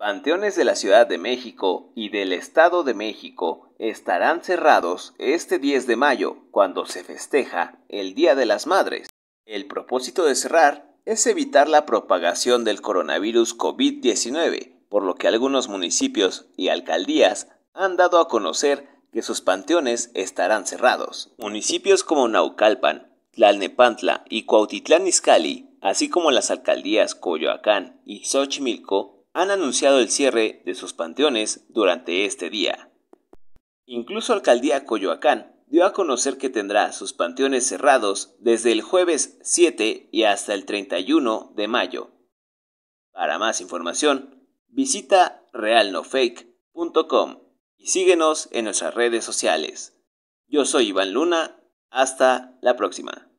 Panteones de la Ciudad de México y del Estado de México estarán cerrados este 10 de mayo, cuando se festeja el Día de las Madres. El propósito de cerrar es evitar la propagación del coronavirus COVID-19, por lo que algunos municipios y alcaldías han dado a conocer que sus panteones estarán cerrados. Municipios como Naucalpan, Tlalnepantla y Cuautitlán Izcalli, así como las alcaldías Coyoacán y Xochimilco, han anunciado el cierre de sus panteones durante este día. Incluso Alcaldía Coyoacán dio a conocer que tendrá sus panteones cerrados desde el jueves 7 y hasta el 31 de mayo. Para más información, visita realnofake.com y síguenos en nuestras redes sociales. Yo soy Iván Luna, hasta la próxima.